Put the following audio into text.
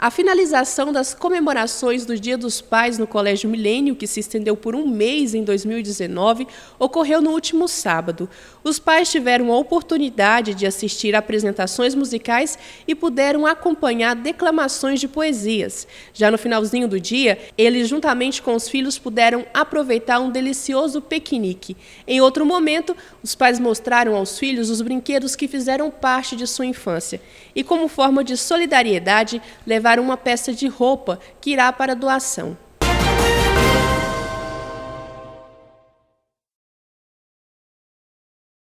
A finalização das comemorações do Dia dos Pais no Colégio Milênio, que se estendeu por um mês em 2019, ocorreu no último sábado. Os pais tiveram a oportunidade de assistir a apresentações musicais e puderam acompanhar declamações de poesias. Já no finalzinho do dia, eles, juntamente com os filhos, puderam aproveitar um delicioso piquenique. Em outro momento, os pais mostraram aos filhos os brinquedos que fizeram parte de sua infância e, como forma de solidariedade, levaram levar uma peça de roupa que irá para doação.